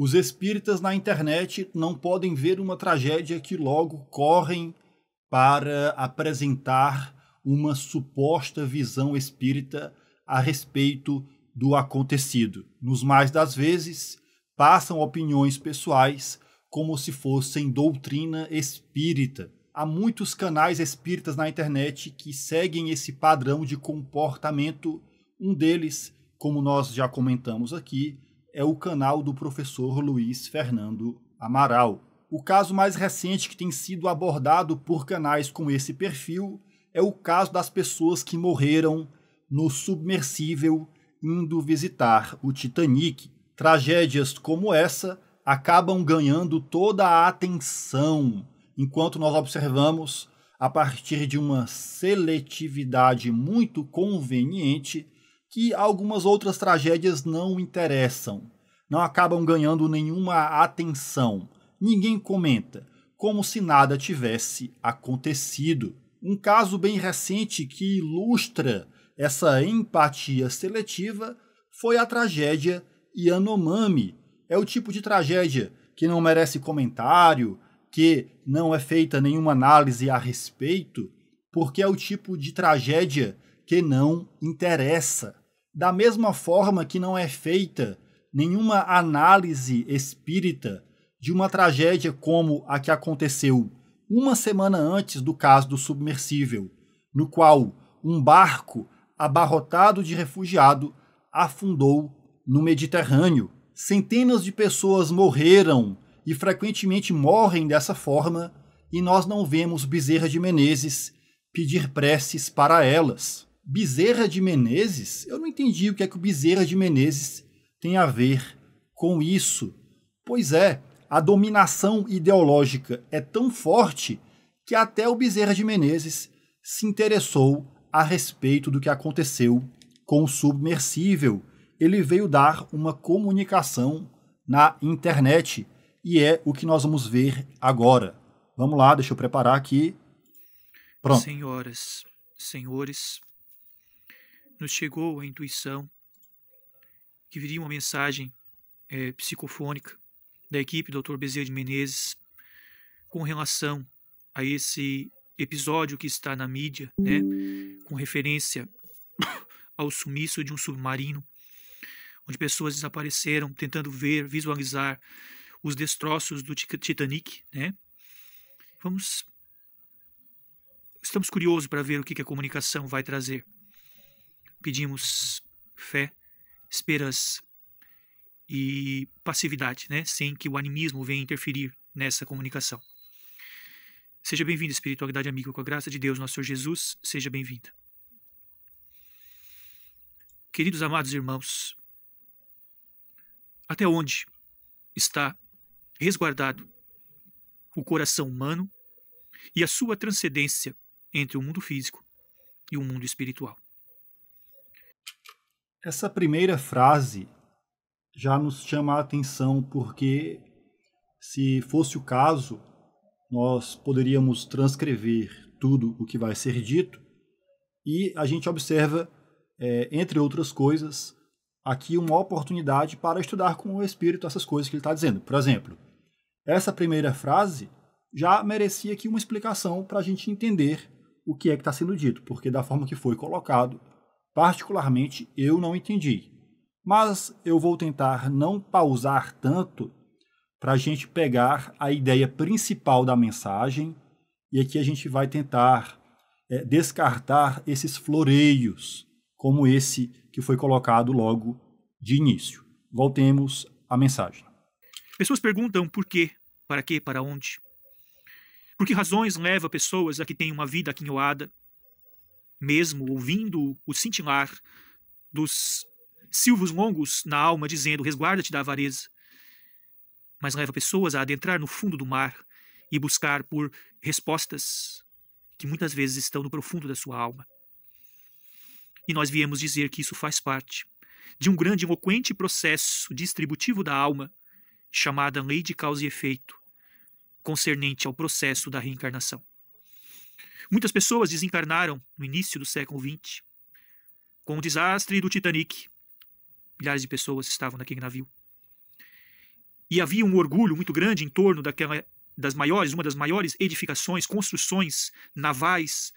Os espíritas na internet não podem ver uma tragédia que logo correm para apresentar uma suposta visão espírita a respeito do acontecido. Nos mais das vezes, passam opiniões pessoais como se fossem doutrina espírita. Há muitos canais espíritas na internet que seguem esse padrão de comportamento. Um deles, como nós já comentamos aqui, é o canal do professor Luiz Fernando Amaral. O caso mais recente que tem sido abordado por canais com esse perfil é o caso das pessoas que morreram no submersível indo visitar o Titanic. Tragédias como essa acabam ganhando toda a atenção, enquanto nós observamos, a partir de uma seletividade muito conveniente, que algumas outras tragédias não interessam, não acabam ganhando nenhuma atenção, ninguém comenta, como se nada tivesse acontecido. Um caso bem recente que ilustra essa empatia seletiva foi a tragédia Yanomami. É o tipo de tragédia que não merece comentário, que não é feita nenhuma análise a respeito, porque é o tipo de tragédia que não interessa. Da mesma forma que não é feita nenhuma análise espírita de uma tragédia como a que aconteceu uma semana antes do caso do submersível, no qual um barco abarrotado de refugiado afundou no Mediterrâneo. Centenas de pessoas morreram e frequentemente morrem dessa forma, e nós não vemos Bezerra de Menezes pedir preces para elas. Bezerra de Menezes, eu não entendi o que é que o Bezerra de Menezes tem a ver com isso. Pois é, a dominação ideológica é tão forte que até o Bezerra de Menezes se interessou a respeito do que aconteceu com o submersível. Ele veio dar uma comunicação na internet e é o que nós vamos ver agora. Vamos lá, deixa eu preparar aqui. Pronto. Senhoras, senhores, nos chegou a intuição que viria uma mensagem é, psicofônica da equipe do Dr. Bezerra de Menezes com relação a esse episódio que está na mídia, né, com referência ao sumiço de um submarino, onde pessoas desapareceram tentando ver, visualizar os destroços do Titanic, né? Vamos estamos curiosos para ver o que, que a comunicação vai trazer pedimos fé, esperança e passividade, né? sem que o animismo venha interferir nessa comunicação. Seja bem-vindo, espiritualidade amiga, com a graça de Deus, nosso Senhor Jesus, seja bem-vinda. Queridos amados irmãos, até onde está resguardado o coração humano e a sua transcendência entre o mundo físico e o mundo espiritual? Essa primeira frase já nos chama a atenção porque, se fosse o caso, nós poderíamos transcrever tudo o que vai ser dito e a gente observa, é, entre outras coisas, aqui uma oportunidade para estudar com o espírito essas coisas que ele está dizendo. Por exemplo, essa primeira frase já merecia aqui uma explicação para a gente entender o que é que está sendo dito, porque da forma que foi colocado, Particularmente, eu não entendi. Mas eu vou tentar não pausar tanto para a gente pegar a ideia principal da mensagem e aqui a gente vai tentar é, descartar esses floreios, como esse que foi colocado logo de início. Voltemos à mensagem. Pessoas perguntam por quê, para quê, para onde. Por que razões leva pessoas a que têm uma vida aquinhoada, mesmo ouvindo o cintilar dos silvos longos na alma, dizendo: resguarda-te da avareza. Mas leva pessoas a adentrar no fundo do mar e buscar por respostas que muitas vezes estão no profundo da sua alma. E nós viemos dizer que isso faz parte de um grande eloquente processo distributivo da alma, chamada lei de causa e efeito, concernente ao processo da reencarnação. Muitas pessoas desencarnaram no início do século XX. Com o desastre do Titanic, milhares de pessoas estavam naquele navio. E havia um orgulho muito grande em torno daquela das maiores, uma das maiores edificações, construções navais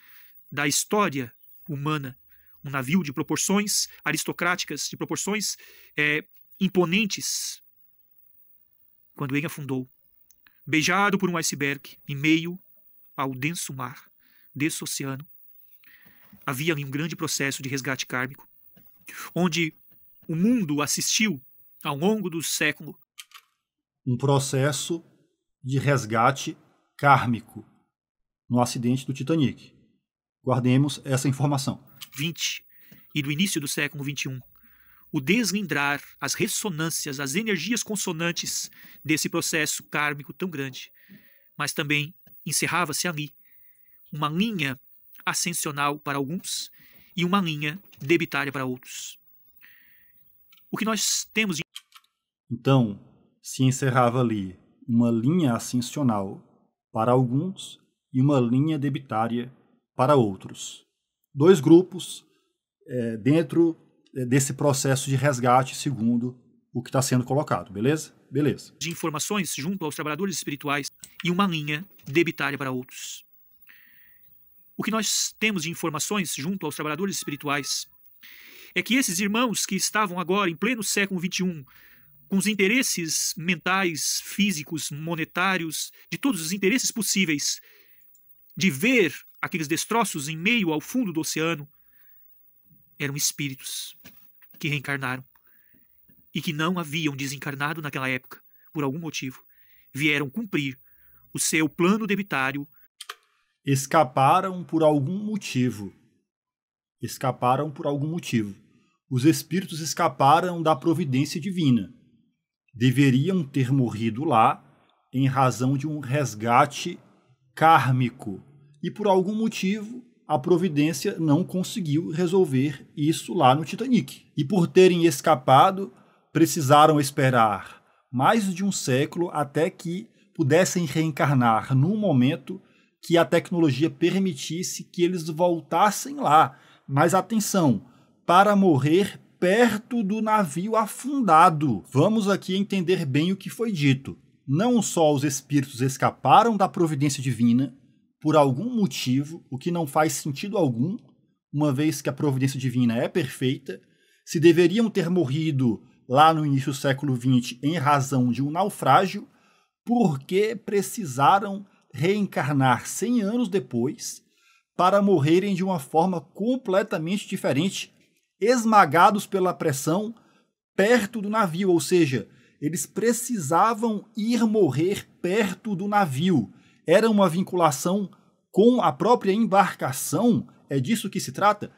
da história humana, um navio de proporções aristocráticas, de proporções é, imponentes, quando ele afundou, beijado por um iceberg em meio ao denso mar desse oceano, havia ali um grande processo de resgate kármico, onde o mundo assistiu ao longo do século. Um processo de resgate kármico no acidente do Titanic. Guardemos essa informação. 20 e do início do século 21. O deslindrar as ressonâncias, as energias consonantes desse processo kármico tão grande. Mas também encerrava-se ali uma linha ascensional para alguns e uma linha debitária para outros. O que nós temos. Então, se encerrava ali uma linha ascensional para alguns e uma linha debitária para outros. Dois grupos é, dentro é, desse processo de resgate, segundo o que está sendo colocado, beleza? Beleza. De informações junto aos trabalhadores espirituais e uma linha debitária para outros o que nós temos de informações junto aos trabalhadores espirituais é que esses irmãos que estavam agora em pleno século XXI, com os interesses mentais, físicos, monetários, de todos os interesses possíveis, de ver aqueles destroços em meio ao fundo do oceano, eram espíritos que reencarnaram e que não haviam desencarnado naquela época, por algum motivo, vieram cumprir o seu plano debitário escaparam por algum motivo. Escaparam por algum motivo. Os espíritos escaparam da providência divina. Deveriam ter morrido lá em razão de um resgate kármico. E por algum motivo, a providência não conseguiu resolver isso lá no Titanic. E por terem escapado, precisaram esperar mais de um século até que pudessem reencarnar num momento que a tecnologia permitisse que eles voltassem lá. Mas atenção, para morrer perto do navio afundado. Vamos aqui entender bem o que foi dito. Não só os espíritos escaparam da providência divina por algum motivo, o que não faz sentido algum, uma vez que a providência divina é perfeita, se deveriam ter morrido lá no início do século XX em razão de um naufrágio, porque precisaram reencarnar 100 anos depois para morrerem de uma forma completamente diferente, esmagados pela pressão perto do navio, ou seja, eles precisavam ir morrer perto do navio. Era uma vinculação com a própria embarcação, é disso que se trata.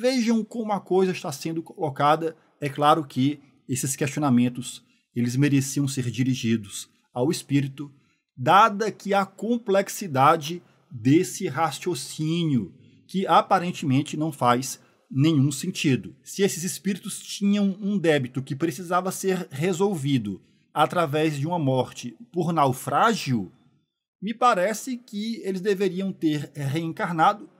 Vejam como a coisa está sendo colocada. É claro que esses questionamentos eles mereciam ser dirigidos ao espírito dada que a complexidade desse raciocínio, que aparentemente não faz nenhum sentido. Se esses espíritos tinham um débito que precisava ser resolvido através de uma morte por naufrágio, me parece que eles deveriam ter reencarnado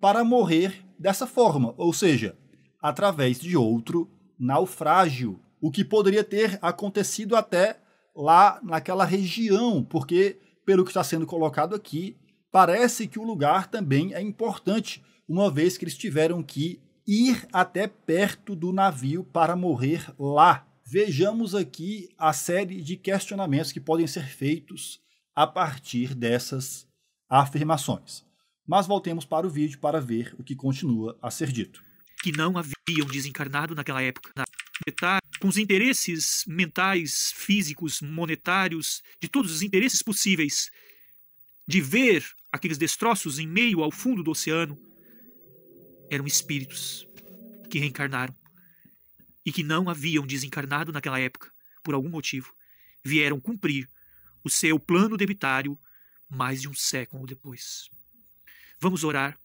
para morrer dessa forma, ou seja, através de outro naufrágio, o que poderia ter acontecido até lá naquela região, porque, pelo que está sendo colocado aqui, parece que o lugar também é importante, uma vez que eles tiveram que ir até perto do navio para morrer lá. Vejamos aqui a série de questionamentos que podem ser feitos a partir dessas afirmações. Mas voltemos para o vídeo para ver o que continua a ser dito. Que não haviam desencarnado naquela época. Na metade com os interesses mentais, físicos, monetários, de todos os interesses possíveis, de ver aqueles destroços em meio ao fundo do oceano, eram espíritos que reencarnaram e que não haviam desencarnado naquela época, por algum motivo, vieram cumprir o seu plano debitário mais de um século depois. Vamos orar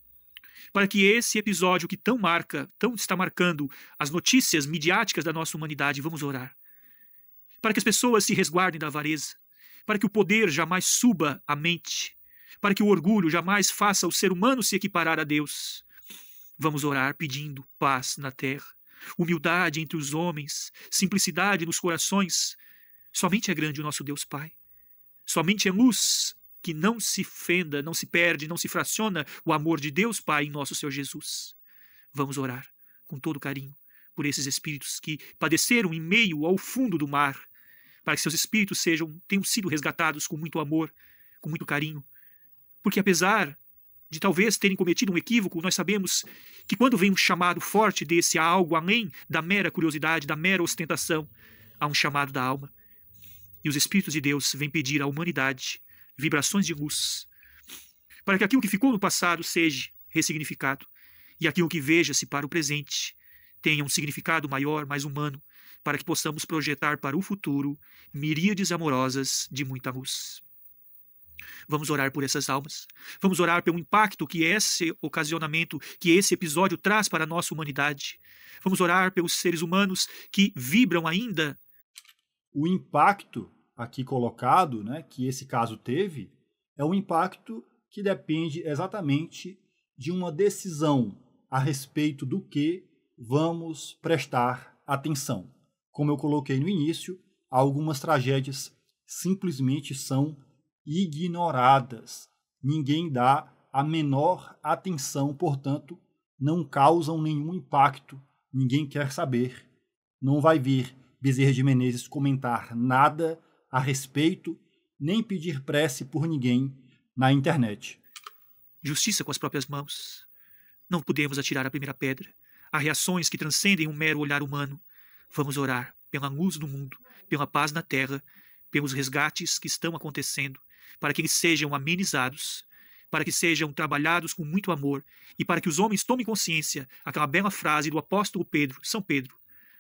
para que esse episódio que tão marca, tão está marcando as notícias midiáticas da nossa humanidade, vamos orar. Para que as pessoas se resguardem da avareza, para que o poder jamais suba à mente, para que o orgulho jamais faça o ser humano se equiparar a Deus. Vamos orar pedindo paz na terra, humildade entre os homens, simplicidade nos corações. Somente é grande o nosso Deus Pai. Somente é luz que não se fenda, não se perde, não se fraciona o amor de Deus Pai em nosso Senhor Jesus. Vamos orar com todo carinho por esses espíritos que padeceram em meio ao fundo do mar, para que seus espíritos sejam tenham sido resgatados com muito amor, com muito carinho. Porque apesar de talvez terem cometido um equívoco, nós sabemos que quando vem um chamado forte desse a algo além da mera curiosidade, da mera ostentação, há um chamado da alma. E os Espíritos de Deus vêm pedir à humanidade vibrações de luz, para que aquilo que ficou no passado seja ressignificado e aquilo que veja-se para o presente tenha um significado maior, mais humano, para que possamos projetar para o futuro miríades amorosas de muita luz. Vamos orar por essas almas. Vamos orar pelo impacto que esse ocasionamento, que esse episódio traz para a nossa humanidade. Vamos orar pelos seres humanos que vibram ainda. O impacto aqui colocado, né, que esse caso teve, é um impacto que depende exatamente de uma decisão a respeito do que vamos prestar atenção. Como eu coloquei no início, algumas tragédias simplesmente são ignoradas. Ninguém dá a menor atenção, portanto, não causam nenhum impacto. Ninguém quer saber. Não vai vir Bezerra de Menezes comentar nada a respeito, nem pedir prece por ninguém na internet. Justiça com as próprias mãos. Não podemos atirar a primeira pedra. Há reações que transcendem um mero olhar humano. Vamos orar pela luz do mundo, pela paz na terra, pelos resgates que estão acontecendo, para que eles sejam amenizados, para que sejam trabalhados com muito amor e para que os homens tomem consciência aquela bela frase do apóstolo Pedro, São Pedro: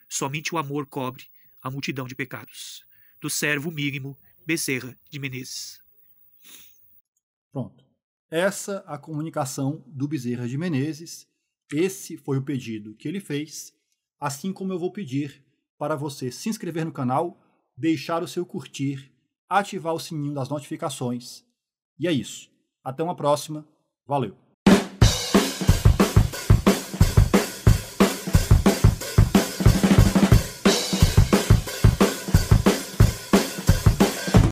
somente o amor cobre a multidão de pecados do servo mínimo Bezerra de Menezes. Pronto. Essa a comunicação do Bezerra de Menezes. Esse foi o pedido que ele fez, assim como eu vou pedir para você se inscrever no canal, deixar o seu curtir, ativar o sininho das notificações. E é isso. Até uma próxima. Valeu!